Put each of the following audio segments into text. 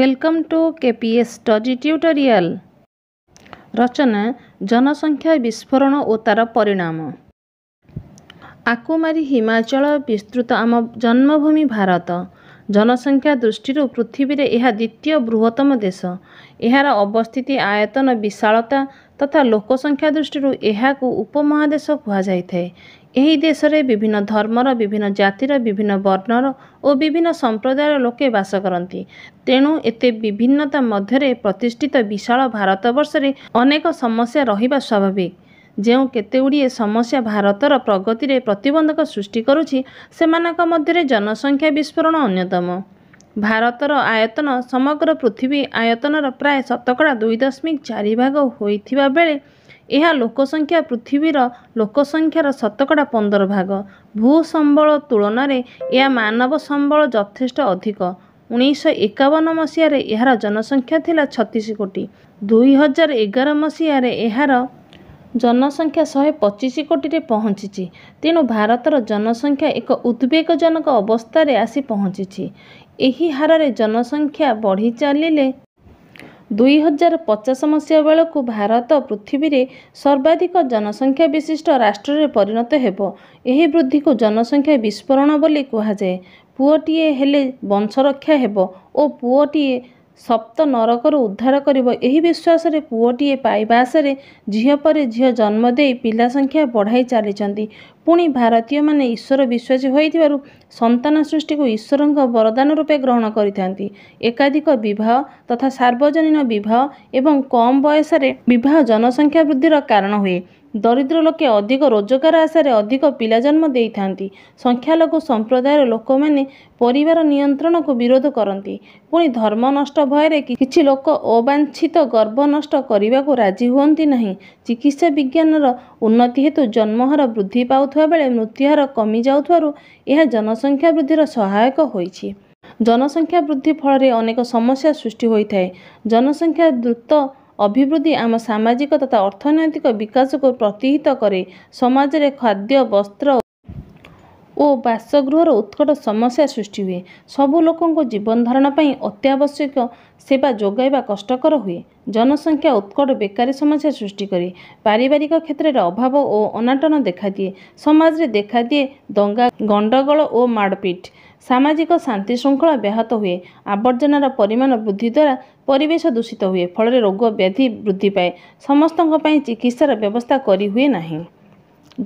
welcome to K P S study tutorial ରଚନା ଜନସଂଖ୍ୟା ବିସ୍ଫୋରଣ ଓ ତା'ର ପରିଣାମ ଆକୁମାରୀ ହିମାଚଳ ବିସ୍ତୃତ ଆମ ଜନ୍ମଭୂମି ଭାରତ ଜନସଂଖ୍ୟା ଦୃଷ୍ଟିରୁ ପୃଥିବୀରେ ଏହା ଦ୍ୱିତୀୟ ବୃହତ୍ତମ ଦେଶ ଏହାର ଅବସ୍ଥିତି ଆୟତନ ବିଶାଳତା ତଥା ଲୋକସଂଖ୍ୟା ଦୃଷ୍ଟିରୁ ଏହାକୁ ଉପମହାଦେଶ କୁହାଯାଇଥାଏ ଏହି ଦେଶରେ ବିଭିନ୍ନ ଧର୍ମର ବିଭିନ୍ନ ଜାତିର ବିଭିନ୍ନ ବର୍ଣ୍ଣର ଓ ବିଭିନ୍ନ ସମ୍ପ୍ରଦାୟର ଲୋକେ ବାସ କରନ୍ତି ତେଣୁ ଏତେ ବିଭିନ୍ନତା ମଧ୍ୟରେ ପ୍ରତିଷ୍ଠିତ ବିଶାଳ ଭାରତବର୍ଷରେ ଅନେକ ସମସ୍ୟା ରହିବା ସ୍ୱାଭାବିକ ଯେଉଁ କେତେଗୁଡ଼ିଏ ସମସ୍ୟା ଭାରତର ପ୍ରଗତିରେ ପ୍ରତିବନ୍ଧକ ସୃଷ୍ଟି କରୁଛି ସେମାନଙ୍କ ମଧ୍ୟରେ ଜନସଂଖ୍ୟା ବିସ୍ଫୋରଣ ଅନ୍ୟତମ ଭାରତର ଆୟତନ ସମଗ୍ର ପୃଥିବୀ ଆୟତନର ପ୍ରାୟ ଶତକଡ଼ା ଦୁଇ ଦଶମିକ ଚାରି ଭାଗ ହୋଇଥିବା ବେଳେ ଏହା ଲୋକସଂଖ୍ୟା ପୃଥିବୀର ଲୋକସଂଖ୍ୟାର ଶତକଡ଼ା ପନ୍ଦର ଭାଗ ଭୂ ସମ୍ବଳ ତୁଳନାରେ ଏହା ମାନବ ସମ୍ବଳ ଯଥେଷ୍ଟ ଅଧିକ ଉଣେଇଶହ ଏକାବନ ମସିହାରେ ଏହାର ଜନସଂଖ୍ୟା ଥିଲା ଛତିଶ କୋଟି ଦୁଇହଜାର ଏଗାର ମସିହାରେ ଏହାର ଜନସଂଖ୍ୟା ଶହେ ପଚିଶ କୋଟିରେ ପହଞ୍ଚିଛି ତେଣୁ ଭାରତର ଜନସଂଖ୍ୟା ଏକ ଉଦ୍ବେଗଜନକ ଅବସ୍ଥାରେ ଆସି ପହଞ୍ଚିଛି ଏହି ହାରରେ ଜନସଂଖ୍ୟା ବଢ଼ି ଚାଲିଲେ ଦୁଇହଜାର ପଚାଶ ମସିହା ବେଳକୁ ଭାରତ ପୃଥିବୀରେ ସର୍ବାଧିକ ଜନସଂଖ୍ୟା ବିଶିଷ୍ଟ ରାଷ୍ଟ୍ରରେ ପରିଣତ ହେବ ଏହି ବୃଦ୍ଧିକୁ ଜନସଂଖ୍ୟା ବିସ୍ଫୋରଣ ବୋଲି କୁହାଯାଏ ପୁଅଟିଏ ହେଲେ ବଂଶରକ୍ଷା ହେବ ଓ ପୁଅଟିଏ ସପ୍ତ ନରକରୁ ଉଦ୍ଧାର କରିବ ଏହି ବିଶ୍ୱାସରେ ପୁଅଟିଏ ପାଇବା ଆଶାରେ ଝିଅ ପରେ ଝିଅ ଜନ୍ମ ଦେଇ ପିଲା ସଂଖ୍ୟା ବଢ଼ାଇ ଚାଲିଛନ୍ତି ପୁଣି ଭାରତୀୟମାନେ ଈଶ୍ୱର ବିଶ୍ୱାସୀ ହୋଇଥିବାରୁ ସନ୍ତାନ ସୃଷ୍ଟିକୁ ଈଶ୍ୱରଙ୍କ ବରଦାନ ରୂପେ ଗ୍ରହଣ କରିଥାନ୍ତି ଏକାଧିକ ବିବାହ ତଥା ସାର୍ବଜନୀନ ବିବାହ ଏବଂ କମ୍ ବୟସରେ ବିବାହ ଜନସଂଖ୍ୟା ବୃଦ୍ଧିର କାରଣ ହୁଏ ଦରିଦ୍ର ଲୋକେ ଅଧିକ ରୋଜଗାର ଆଶାରେ ଅଧିକ ପିଲା ଜନ୍ମ ଦେଇଥାନ୍ତି ସଂଖ୍ୟାଲଘୁ ସମ୍ପ୍ରଦାୟର ଲୋକମାନେ ପରିବାର ନିୟନ୍ତ୍ରଣକୁ ବିରୋଧ କରନ୍ତି ପୁଣି ଧର୍ମ ନଷ୍ଟ ଭୟରେ କିଛି ଲୋକ ଅବାଞ୍ଛିତ ଗର୍ବ ନଷ୍ଟ କରିବାକୁ ରାଜି ହୁଅନ୍ତି ନାହିଁ ଚିକିତ୍ସା ବିଜ୍ଞାନର ଉନ୍ନତି ହେତୁ ଜନ୍ମହାର ବୃଦ୍ଧି ପାଉଥିବା ବେଳେ ମୃତ୍ୟୁହାର କମିଯାଉଥିବାରୁ ଏହା ଜନସଂଖ୍ୟା ବୃଦ୍ଧିର ସହାୟକ ହୋଇଛି ଜନସଂଖ୍ୟା ବୃଦ୍ଧି ଫଳରେ ଅନେକ ସମସ୍ୟା ସୃଷ୍ଟି ହୋଇଥାଏ ଜନସଂଖ୍ୟା ଦ୍ରୁତ ଅଭିବୃଦ୍ଧି ଆମ ସାମାଜିକ ତଥା ଅର୍ଥନୈତିକ ବିକାଶକୁ ପ୍ରତିହିତ କରେ ସମାଜରେ ଖାଦ୍ୟ ବସ୍ତ୍ର ଓ ବାସଗୃହର ଉତ୍କଟ ସମସ୍ୟା ସୃଷ୍ଟି ହୁଏ ସବୁ ଲୋକଙ୍କ ଧାରଣ ପାଇଁ ଅତ୍ୟାବଶ୍ୟକ ସେବା ଯୋଗାଇବା କଷ୍ଟକର ହୁଏ ଜନସଂଖ୍ୟା ଉତ୍କଟ ବେକାରୀ ସମସ୍ୟା ସୃଷ୍ଟି କରେ ପାରିବାରିକ କ୍ଷେତ୍ରରେ ଅଭାବ ଓ ଅନାଟନ ଦେଖାଦିଏ ସମାଜରେ ଦେଖାଦିଏ ଦଙ୍ଗା ଗଣ୍ଡଗୋଳ ଓ ମାଡ଼ପିଟ ସାମାଜିକ ଶାନ୍ତି ଶୃଙ୍ଖଳା ବ୍ୟାହତ ହୁଏ ଆବର୍ଜନାର ପରିମାଣ ବୃଦ୍ଧି ଦ୍ୱାରା ପରିବେଶ ଦୂଷିତ ହୁଏ ଫଳରେ ରୋଗ ବ୍ୟାଧି ବୃଦ୍ଧି ପାଏ ସମସ୍ତଙ୍କ ପାଇଁ ଚିକିତ୍ସାର ବ୍ୟବସ୍ଥା କରିହୁଏ ନାହିଁ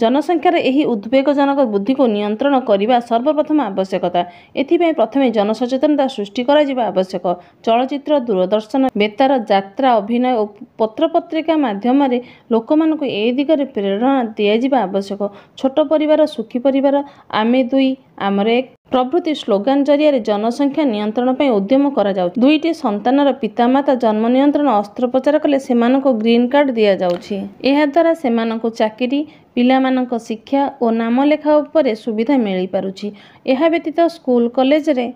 ଜନସଂଖ୍ୟାର ଏହି ଉଦ୍ବେଗଜନକ ବୃଦ୍ଧିକୁ ନିୟନ୍ତ୍ରଣ କରିବା ସର୍ବପ୍ରଥମ ଆବଶ୍ୟକତା ଏଥିପାଇଁ ପ୍ରଥମେ ଜନସଚେତନତା ସୃଷ୍ଟି କରାଯିବା ଆବଶ୍ୟକ ଚଳଚ୍ଚିତ୍ର ଦୂରଦର୍ଶନ ବେତାର ଯାତ୍ରା ଅଭିନୟ ଓ ପତ୍ରପତ୍ରିକା ମାଧ୍ୟମରେ ଲୋକମାନଙ୍କୁ ଏ ଦିଗରେ ପ୍ରେରଣା ଦିଆଯିବା ଆବଶ୍ୟକ ଛୋଟ ପରିବାର ସୁଖୀ ପରିବାର ଆମେ ଦୁଇ ଆମର ଏକ ପ୍ରଭୃତି ସ୍ଲୋଗାନ ଜରିଆରେ ଜନସଂଖ୍ୟା ନିୟନ୍ତ୍ରଣ ପାଇଁ ଉଦ୍ୟମ କରାଯାଉଛି ଦୁଇଟି ସନ୍ତାନର ପିତାମାତା ଜନ୍ମ ନିୟନ୍ତ୍ରଣ ଅସ୍ତ୍ରୋପଚାର କଲେ ସେମାନଙ୍କୁ ଗ୍ରୀନ୍ କାର୍ଡ ଦିଆଯାଉଛି ଏହାଦ୍ୱାରା ସେମାନଙ୍କୁ ଚାକିରି ପିଲାମାନଙ୍କ ଶିକ୍ଷା ଓ ନାମଲେଖା ଉପରେ ସୁବିଧା ମିଳିପାରୁଛି ଏହା ବ୍ୟତୀତ ସ୍କୁଲ କଲେଜରେ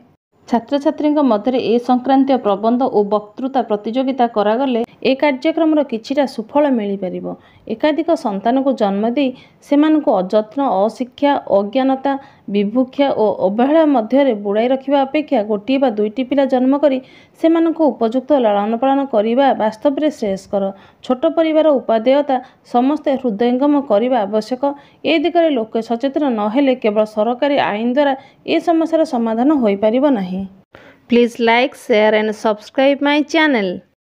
ଛାତ୍ରଛାତ୍ରୀଙ୍କ ମଧ୍ୟରେ ଏ ସଂକ୍ରାନ୍ତୀୟ ପ୍ରବନ୍ଧ ଓ ବକ୍ତୃତା ପ୍ରତିଯୋଗିତା କରାଗଲେ ଏ କାର୍ଯ୍ୟକ୍ରମର କିଛିଟା ସୁଫଳ ମିଳିପାରିବ ଏକାଧିକ ସନ୍ତାନକୁ ଜନ୍ମ ଦେଇ ସେମାନଙ୍କୁ ଅଯତ୍ନ ଅଶିକ୍ଷା ଅଜ୍ଞାନତା ବିଭୁକ୍ଷା ଓ ଅବହେଳା ମଧ୍ୟରେ ବୁଡ଼ାଇ ରଖିବା ଅପେକ୍ଷା ଗୋଟିଏ ବା ଦୁଇଟି ପିଲା ଜନ୍ମ କରି ସେମାନଙ୍କୁ ଉପଯୁକ୍ତ ଲାଳନ ପାଳନ କରିବା ବାସ୍ତବରେ ଶ୍ରେୟସ୍କର ଛୋଟ ପରିବାର ଉପାଦେୟତା ସମସ୍ତେ ହୃଦୟଙ୍ଗମ କରିବା ଆବଶ୍ୟକ ଏ ଦିଗରେ ଲୋକେ ସଚେତନ ନହେଲେ କେବଳ ସରକାରୀ ଆଇନ ଦ୍ୱାରା ଏ ସମସ୍ୟାର ସମାଧାନ ହୋଇପାରିବ ନାହିଁ please like share and subscribe my channel